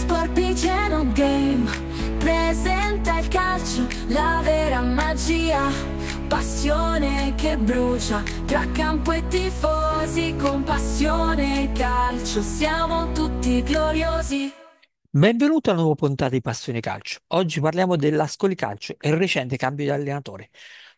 Sporpiceno Game presenta il calcio, la vera magia, passione che brucia, tra campo e tifosi, con passione e calcio, siamo tutti gloriosi. Benvenuto alla nuova puntata di Passione Calcio. Oggi parliamo dell'Ascoli Calcio e il recente cambio di allenatore.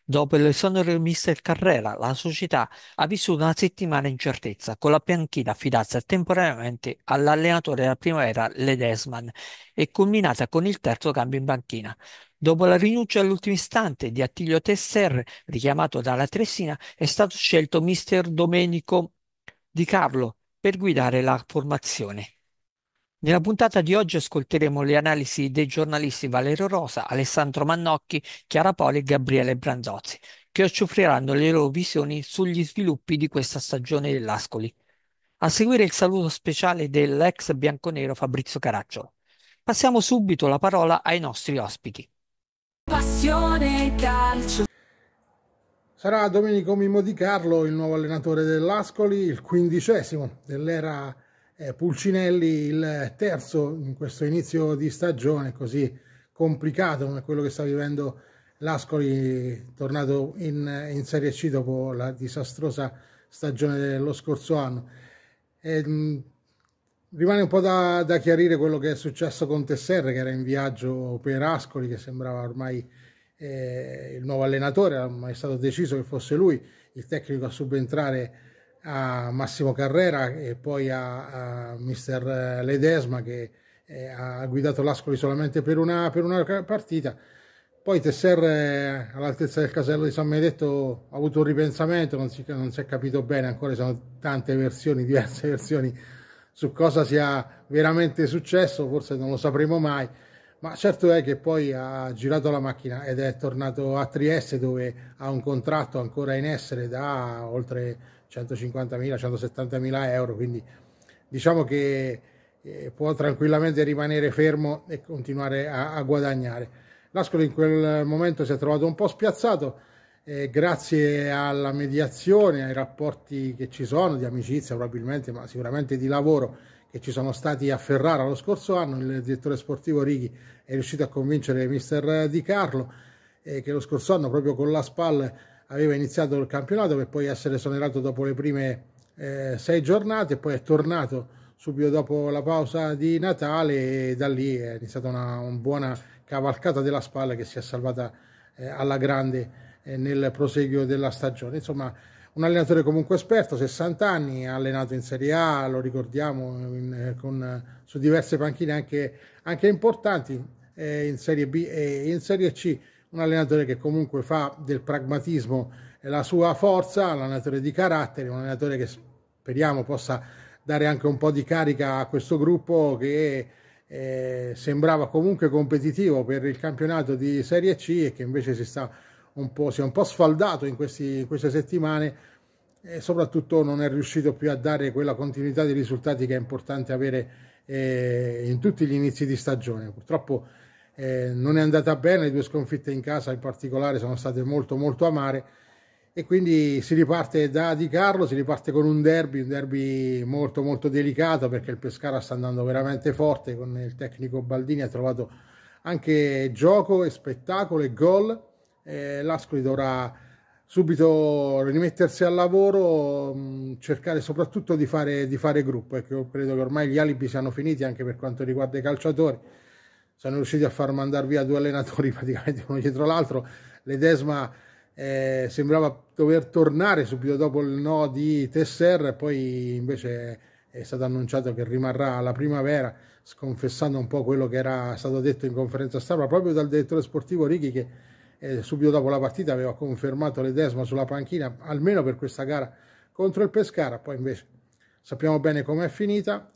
Dopo l'esonero del mister Carrera, la società ha vissuto una settimana in certezza, con la pianchina affidata temporaneamente all'allenatore della primavera Ledesman e culminata con il terzo cambio in banchina. Dopo la rinuncia all'ultimo istante di Attilio Tesser, richiamato dalla Tressina, è stato scelto mister Domenico Di Carlo per guidare la formazione. Nella puntata di oggi ascolteremo le analisi dei giornalisti Valerio Rosa, Alessandro Mannocchi, Chiara Poli e Gabriele Branzozzi, che ci offriranno le loro visioni sugli sviluppi di questa stagione dell'Ascoli. A seguire il saluto speciale dell'ex bianconero Fabrizio Caracciolo. Passiamo subito la parola ai nostri ospiti. Passione calcio. Sarà Domenico Mimmo Di Carlo il nuovo allenatore dell'Ascoli, il quindicesimo dell'era eh, Pulcinelli il terzo in questo inizio di stagione così complicato come quello che sta vivendo l'Ascoli tornato in, in Serie C dopo la disastrosa stagione dello scorso anno. E, ehm, rimane un po' da, da, chiarire quello che è successo con Tesserre che era in viaggio per Ascoli che sembrava ormai eh, il nuovo allenatore, era mai stato deciso che fosse lui il tecnico a subentrare a Massimo Carrera e poi a, a mister eh, Ledesma che eh, ha guidato l'Ascoli solamente per una, per una partita. Poi Tesser eh, all'altezza del casello di San Medetto ha avuto un ripensamento, non si, non si è capito bene, ancora ci sono tante versioni, diverse versioni su cosa sia veramente successo, forse non lo sapremo mai, ma certo è che poi ha girato la macchina ed è tornato a Trieste dove ha un contratto ancora in essere da oltre 150.000, 170.000 euro, quindi diciamo che eh, può tranquillamente rimanere fermo e continuare a, a, guadagnare. L'Ascoli in quel momento si è trovato un po' spiazzato, eh, grazie alla mediazione, ai rapporti che ci sono, di amicizia probabilmente, ma sicuramente di lavoro, che ci sono stati a Ferrara lo scorso anno, il direttore sportivo Righi è riuscito a convincere mister Di Carlo, eh, che lo scorso anno proprio con la spalla aveva iniziato il campionato per poi essere esonerato dopo le prime eh, sei giornate, poi è tornato subito dopo la pausa di Natale e da lì è iniziata una, una buona cavalcata della spalla che si è salvata eh, alla grande eh, nel proseguio della stagione. Insomma, un allenatore comunque esperto, 60 anni, ha allenato in Serie A, lo ricordiamo, in, eh, con, su diverse panchine anche, anche importanti eh, in Serie B e in Serie C un allenatore che comunque fa del pragmatismo la sua forza, un allenatore di carattere, un allenatore che speriamo possa dare anche un po' di carica a questo gruppo che eh, sembrava comunque competitivo per il campionato di Serie C e che invece si, sta un po', si è un po' sfaldato in, questi, in queste settimane e soprattutto non è riuscito più a dare quella continuità di risultati che è importante avere eh, in tutti gli inizi di stagione. Purtroppo eh, non è andata bene, le due sconfitte in casa in particolare sono state molto molto amare e quindi si riparte da Di Carlo, si riparte con un derby, un derby molto molto delicato perché il Pescara sta andando veramente forte con il tecnico Baldini, ha trovato anche gioco e spettacolo e gol, eh, l'Ascoli dovrà subito rimettersi al lavoro, mm, cercare soprattutto di fare, di fare gruppo, ecco, credo che ormai gli alibi siano finiti anche per quanto riguarda i calciatori sono riusciti a far mandare via due allenatori praticamente uno dietro l'altro. Ledesma eh, sembrava dover tornare subito dopo il no di Tesser, poi invece è stato annunciato che rimarrà alla primavera, sconfessando un po' quello che era stato detto in conferenza stampa proprio dal direttore sportivo Righi che eh, subito dopo la partita aveva confermato Ledesma sulla panchina, almeno per questa gara contro il Pescara, poi invece sappiamo bene com'è finita,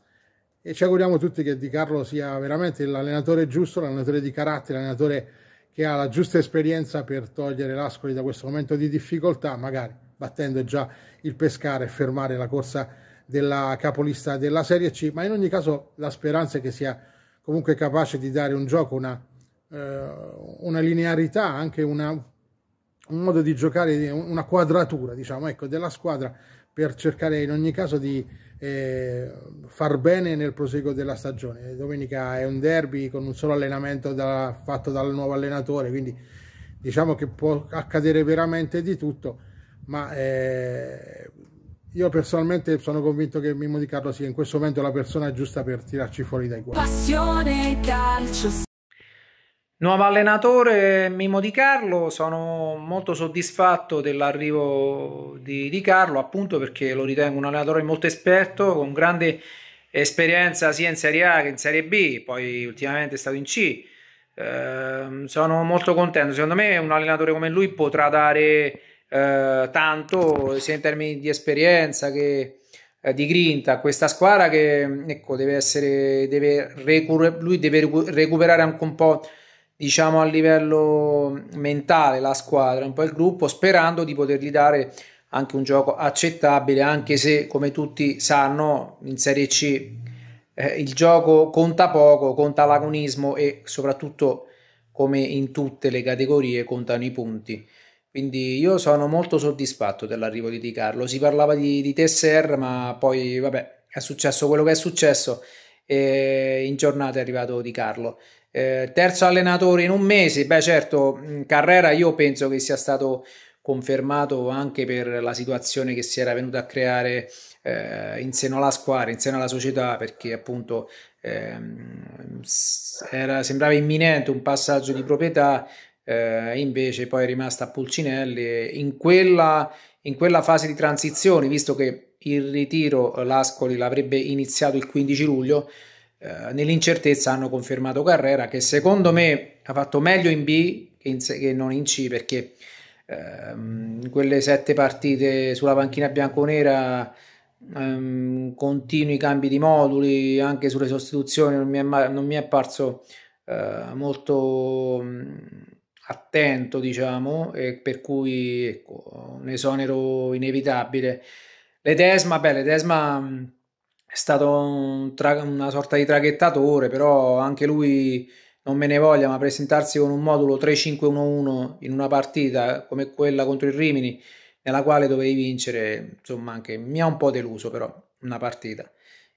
e ci auguriamo tutti che Di Carlo sia veramente l'allenatore giusto, l'allenatore di carattere, l'allenatore che ha la giusta esperienza per togliere l'Ascoli da questo momento di difficoltà, magari battendo già il pescare e fermare la corsa della capolista della Serie C, ma in ogni caso la speranza è che sia comunque capace di dare un gioco, una, eh, una linearità, anche una, un modo di giocare, una quadratura diciamo, ecco, della squadra per cercare in ogni caso di eh, far bene nel proseguo della stagione. Domenica è un derby con un solo allenamento da, fatto dal nuovo allenatore, quindi diciamo che può accadere veramente di tutto, ma eh, io personalmente sono convinto che Mimmo Di Carlo sia in questo momento la persona giusta per tirarci fuori dai guai. Passione calcio. Nuovo allenatore Mimo Di Carlo, sono molto soddisfatto dell'arrivo di, di Carlo appunto perché lo ritengo un allenatore molto esperto, con grande esperienza sia in Serie A che in Serie B, poi ultimamente è stato in C. Eh, sono molto contento, secondo me un allenatore come lui potrà dare eh, tanto sia in termini di esperienza che eh, di grinta a questa squadra che ecco, deve essere, deve recu- lui deve recuperare anche un po' diciamo a livello mentale la squadra, un po' il gruppo, sperando di potergli dare anche un gioco accettabile, anche se come tutti sanno in Serie C eh, il gioco conta poco, conta l'agonismo e soprattutto come in tutte le categorie contano i punti. Quindi io sono molto soddisfatto dell'arrivo di Di Carlo. Si parlava di, di Tesser, ma poi vabbè, è successo quello che è successo e in giornata è arrivato Di Carlo. Eh, terzo allenatore in un mese, beh certo, Carrera io penso che sia stato confermato anche per la situazione che si era venuta a creare eh, in seno alla squadra, in seno alla società, perché appunto ehm, era, sembrava imminente un passaggio di proprietà, eh, invece poi è rimasta a Pulcinelli. In quella, in quella fase di transizione, visto che il ritiro l'Ascoli l'avrebbe iniziato il 15 luglio, eh, nell'incertezza hanno confermato Carrera che secondo me ha fatto meglio in B che, in, che non in C perché ehm, quelle sette partite sulla panchina bianconera ehm, continui cambi di moduli anche sulle sostituzioni non mi è, mai, non mi è apparso eh, molto mh, mm, attento diciamo e per cui ecco, un esonero inevitabile Ledesma, beh, Ledesma mm, è stato un tra- una sorta di traghettatore, però anche lui non me ne voglia, ma presentarsi con un modulo 3-5-1-1 in una partita come quella contro il Rimini, nella quale dovevi vincere, insomma, anche mi ha un po' deluso, però una partita.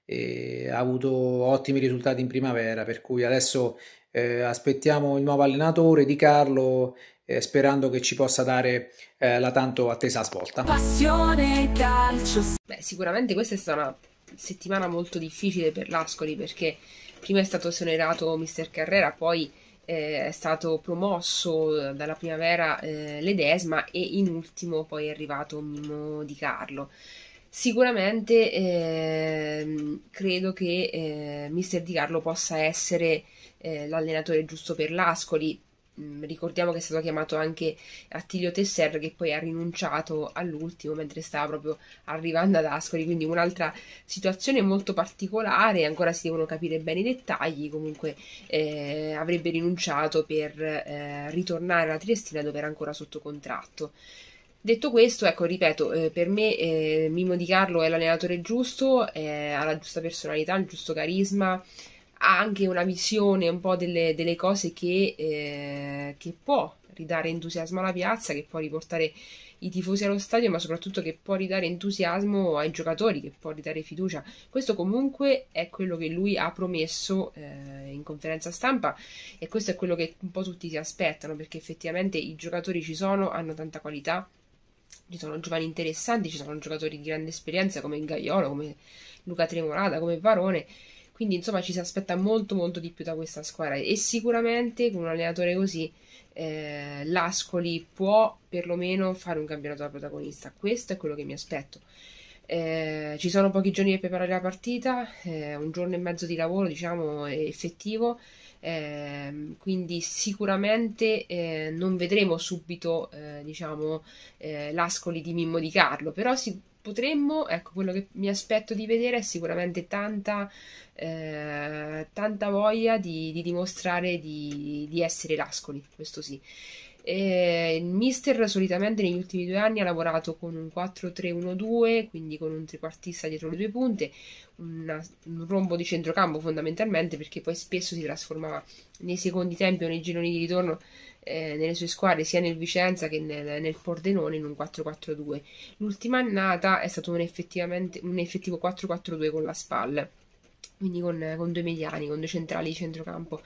E ha avuto ottimi risultati in primavera, per cui adesso eh, aspettiamo il nuovo allenatore di Carlo eh, sperando che ci possa dare eh, la tanto attesa svolta. Passione calcio. Beh, sicuramente questa è stata una settimana molto difficile per l'Ascoli perché prima è stato esonerato Mister Carrera, poi eh, è stato promosso dalla primavera eh, Ledesma e in ultimo poi è arrivato Mimo Di Carlo. Sicuramente eh, credo che eh, Mister Di Carlo possa essere eh, l'allenatore giusto per l'Ascoli, Mm, ricordiamo che è stato chiamato anche Attilio Tesser che poi ha rinunciato all'ultimo mentre stava proprio arrivando ad Ascoli quindi un'altra situazione molto particolare ancora si devono capire bene i dettagli comunque eh, avrebbe rinunciato per eh, ritornare alla Triestina dove era ancora sotto contratto Detto questo, ecco, ripeto, eh, per me eh, Mimo Di Carlo è l'allenatore giusto, eh, ha la giusta personalità, il giusto carisma, ha anche una visione un po' delle, delle cose che, eh, che può ridare entusiasmo alla piazza, che può riportare i tifosi allo stadio, ma soprattutto che può ridare entusiasmo ai giocatori, che può ridare fiducia. Questo comunque è quello che lui ha promesso eh, in conferenza stampa e questo è quello che un po' tutti si aspettano, perché effettivamente i giocatori ci sono, hanno tanta qualità. Ci sono giovani interessanti, ci sono giocatori di grande esperienza come Gaiolo, come Luca Tremolata, come Varone quindi insomma ci si aspetta molto molto di più da questa squadra e sicuramente con un allenatore così eh, l'Ascoli può perlomeno fare un campionato da protagonista. Questo è quello che mi aspetto. Eh, ci sono pochi giorni per preparare la partita, eh, un giorno e mezzo di lavoro diciamo effettivo, eh, quindi sicuramente eh, non vedremo subito eh, diciamo, eh, l'ascoli di Mimmo di Carlo, però si, potremmo, ecco, quello che mi aspetto di vedere è sicuramente tanta, eh, tanta voglia di, di dimostrare di, di, essere lascoli, questo sì. il mister solitamente negli ultimi due anni ha lavorato con un 4-3-1-2, quindi con un tripartista dietro le due punte, una, un rombo di centrocampo fondamentalmente perché poi spesso si trasformava nei secondi tempi o nei gironi di ritorno eh, nelle sue squadre sia nel Vicenza che nel, nel Pordenone in un 4-4-2. L'ultima annata è stato un, un effettivo 4-4-2 con la SPAL quindi con, con, due mediani, con due centrali di centrocampo.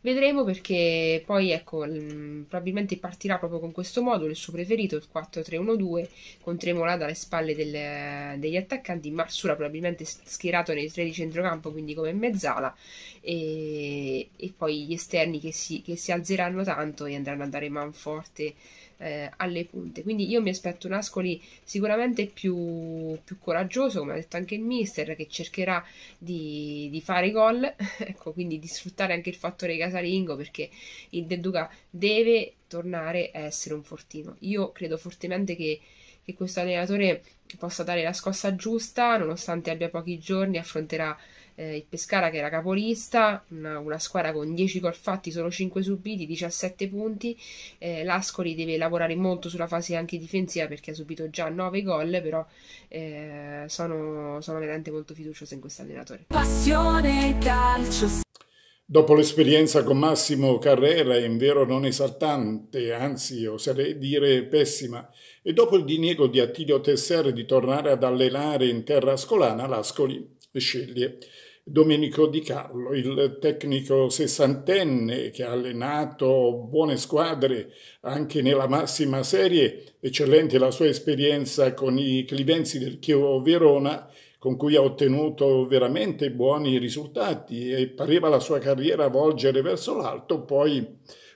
Vedremo perché poi ecco, probabilmente partirà proprio con questo modulo, il suo preferito, il 4-3-1-2, con Tremolada dalle spalle del, degli attaccanti, Marsura probabilmente schierato nei tre di centrocampo, quindi come mezzala, e, e poi gli esterni che si, che si alzeranno tanto e andranno a dare man forte eh, alle punte. Quindi io mi aspetto un Ascoli sicuramente più, più, coraggioso, come ha detto anche il mister, che cercherà di, di fare gol, ecco, quindi di sfruttare anche il fattore casalingo perché il De Duca deve tornare a essere un fortino. Io credo fortemente che che questo allenatore possa dare la scossa giusta, nonostante abbia pochi giorni, affronterà eh, il Pescara che era capolista, una, una squadra con 10 gol fatti, solo 5 subiti, 17 punti, eh, l'Ascoli deve lavorare molto sulla fase anche difensiva perché ha subito già 9 gol, però eh, sono, sono veramente molto fiducioso in questo allenatore. Passione calcio. Dopo l'esperienza con Massimo Carrera, in vero non esaltante, anzi oserei dire pessima, e dopo il diniego di Attilio Tesser di tornare ad allenare in terra ascolana, l'Ascoli sceglie Domenico Di Carlo, il tecnico sessantenne che ha allenato buone squadre anche nella massima serie, eccellente la sua esperienza con i clivenzi del Chievo Verona, con cui ha ottenuto veramente buoni risultati e pareva la sua carriera volgere verso l'alto, poi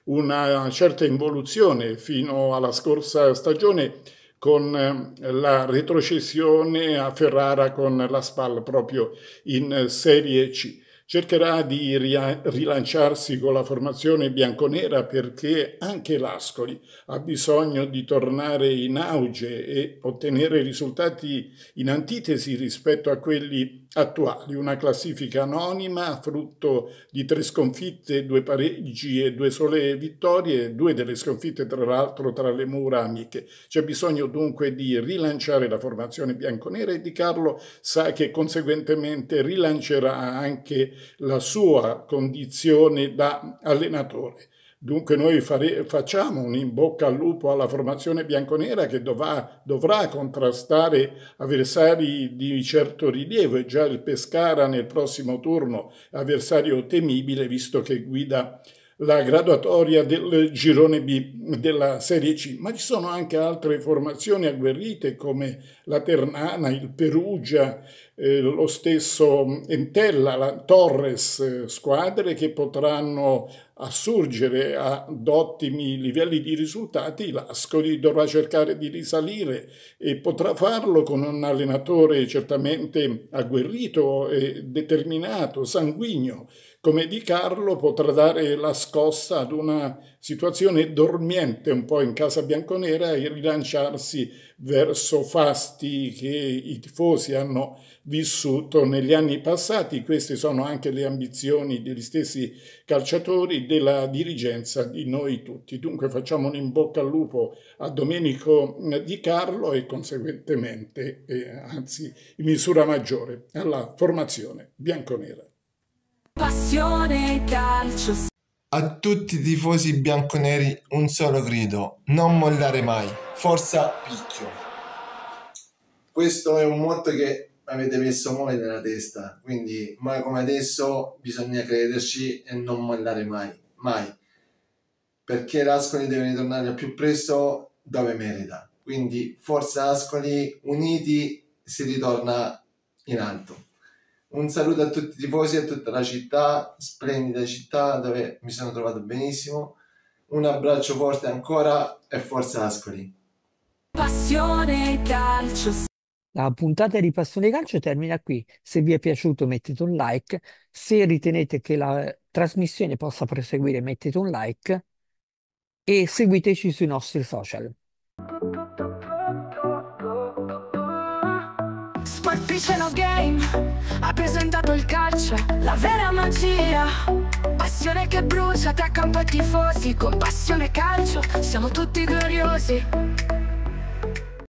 una certa involuzione fino alla scorsa stagione con eh, la retrocessione a Ferrara con la SPAL proprio in Serie C cercherà di rilanciarsi con la formazione bianconera perché anche l'Ascoli ha bisogno di tornare in auge e ottenere risultati in antitesi rispetto a quelli attuali. Una classifica anonima, frutto di tre sconfitte, due pareggi e due sole vittorie, due delle sconfitte tra l'altro tra le mura amiche. C'è bisogno dunque di rilanciare la formazione bianconera e Di Carlo sa che conseguentemente rilancerà anche la sua condizione da allenatore. Dunque noi fare, facciamo un in bocca al lupo alla formazione bianconera che dovrà, dovrà, contrastare avversari di certo rilievo e già il Pescara nel prossimo turno avversario temibile visto che guida la graduatoria del girone B della Serie C, ma ci sono anche altre formazioni agguerrite come la Ternana, il Perugia, eh, lo stesso Entella, la Torres, eh, squadre che potranno assurgere ad ottimi livelli di risultati. L'Ascoli dovrà cercare di risalire e potrà farlo con un allenatore certamente agguerrito, determinato, sanguigno come Di Carlo potrà dare la scossa ad una situazione dormiente un po' in casa bianconera e rilanciarsi verso fasti che i tifosi hanno vissuto negli anni passati. Queste sono anche le ambizioni degli stessi calciatori, della dirigenza, di noi tutti. Dunque facciamo un in bocca al lupo a Domenico eh, Di Carlo e conseguentemente, eh, anzi in misura maggiore, alla formazione bianconera. Passione calcio. A tutti i tifosi bianconeri un solo grido, non mollare mai, forza picchio. Questo è un motto che avete messo voi nella testa, quindi mai come adesso bisogna crederci e non mollare mai, mai. Perché l'Ascoli deve ritornare al più presto dove merita. Quindi forza Ascoli, uniti si ritorna in alto. Un saluto a tutti i tifosi e a tutta la città, splendida città dove mi sono trovato benissimo. Un abbraccio forte ancora e forza Ascoli. Passione calcio. La puntata di Passione Calcio termina qui. Se vi è piaciuto mettete un like, se ritenete che la trasmissione possa proseguire mettete un like e seguiteci sui nostri social. ha presentato il calcio, la vera magia Passione che brucia tra campo e tifosi, con passione calcio siamo tutti gloriosi